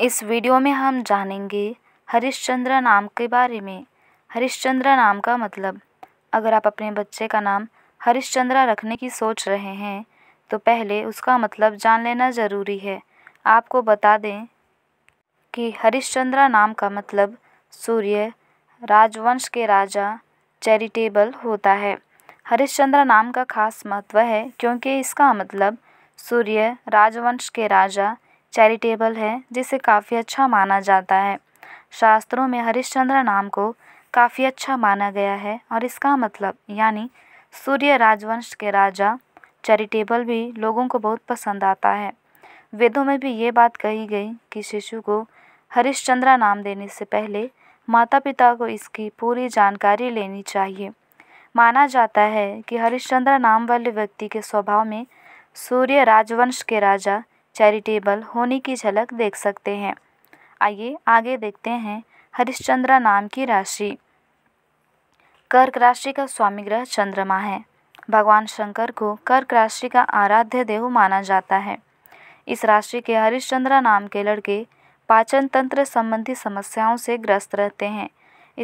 इस वीडियो में हम जानेंगे हरिश्चंद्र नाम के बारे में हरिश्चंद्र नाम का मतलब अगर आप अपने बच्चे का नाम हरिश्चंद्र रखने की सोच रहे हैं तो पहले उसका मतलब जान लेना ज़रूरी है आपको बता दें कि हरिश्चंद्र नाम का मतलब सूर्य राजवंश के राजा चैरिटेबल होता है हरिश्चंद्र नाम का खास महत्व है क्योंकि इसका मतलब सूर्य राजवंश के राजा चैरिटेबल है जिसे काफ़ी अच्छा माना जाता है शास्त्रों में हरिश्चंद्र नाम को काफ़ी अच्छा माना गया है और इसका मतलब यानी सूर्य राजवंश के राजा चैरिटेबल भी लोगों को बहुत पसंद आता है वेदों में भी ये बात कही गई कि शिशु को हरिश्चंद्र नाम देने से पहले माता पिता को इसकी पूरी जानकारी लेनी चाहिए माना जाता है कि हरिश्चंद्र नाम वाले व्यक्ति के स्वभाव में सूर्य राजवंश के राजा चैरिटेबल होने की झलक देख सकते हैं आइए आगे देखते हैं हरिश्चंद्रा नाम की राशि कर्क राशि का स्वामी ग्रह चंद्रमा है भगवान शंकर को कर्क राशि का आराध्य देव माना जाता है इस राशि के हरिश्चंद्रा नाम के लड़के पाचन तंत्र संबंधी समस्याओं से ग्रस्त रहते हैं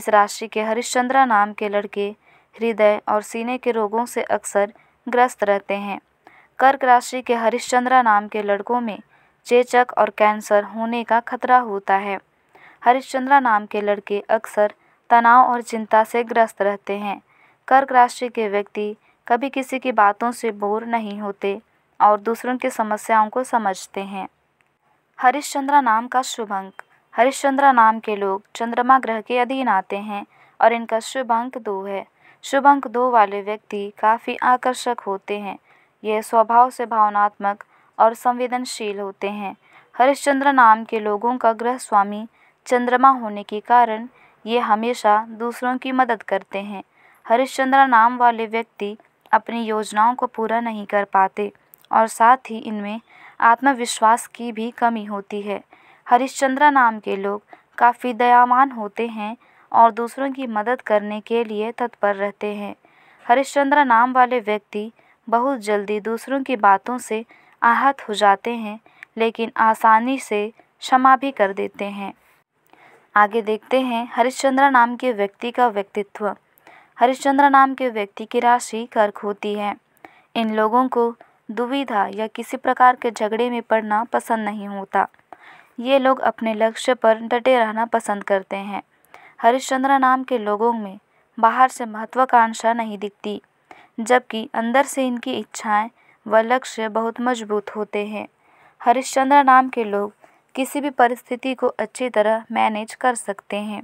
इस राशि के हरिश्चंद्रा नाम के लड़के हृदय और सीने के रोगों से अक्सर ग्रस्त रहते हैं कर्क राशि के हरिश्चंद्रा नाम के लड़कों में चेचक और कैंसर होने का खतरा होता है हरिश्चंद्रा नाम के लड़के अक्सर तनाव और चिंता से ग्रस्त रहते हैं कर्क राशि के व्यक्ति कभी किसी की बातों से बोर नहीं होते और दूसरों की समस्याओं को समझते हैं हरिश्चंद्रा नाम का शुभ अंक हरिश्चंद्रा नाम के लोग चंद्रमा ग्रह के अधीन आते हैं और इनका शुभ अंक दो है शुभ अंक दो वाले व्यक्ति काफ़ी आकर्षक होते हैं ये स्वभाव से भावनात्मक और संवेदनशील होते हैं हरिश्चंद्र नाम के लोगों का ग्रह स्वामी चंद्रमा होने के कारण ये हमेशा दूसरों की मदद करते हैं हरिश्चंद्र नाम वाले व्यक्ति अपनी योजनाओं को पूरा नहीं कर पाते और साथ ही इनमें आत्मविश्वास की भी कमी होती है हरिश्चंद्र नाम के लोग काफ़ी दयावान होते हैं और दूसरों की मदद करने के लिए तत्पर रहते हैं हरिश्चंद्र नाम वाले व्यक्ति बहुत जल्दी दूसरों की बातों से आहत हो जाते हैं लेकिन आसानी से क्षमा भी कर देते हैं आगे देखते हैं हरिश्चंद्र नाम के व्यक्ति का व्यक्तित्व हरिश्चंद्र नाम के व्यक्ति की राशि कर्क होती है इन लोगों को दुविधा या किसी प्रकार के झगड़े में पड़ना पसंद नहीं होता ये लोग अपने लक्ष्य पर डटे रहना पसंद करते हैं हरिश्चंद्र नाम के लोगों में बाहर से महत्वाकांक्षा नहीं दिखती जबकि अंदर से इनकी इच्छाएं व लक्ष्य बहुत मजबूत होते हैं हरिश्चंद्र नाम के लोग किसी भी परिस्थिति को अच्छी तरह मैनेज कर सकते हैं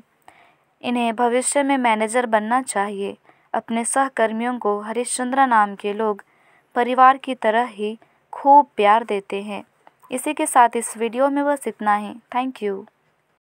इन्हें भविष्य में मैनेजर बनना चाहिए अपने सहकर्मियों को हरिश्चंद्र नाम के लोग परिवार की तरह ही खूब प्यार देते हैं इसी के साथ इस वीडियो में बस इतना ही थैंक यू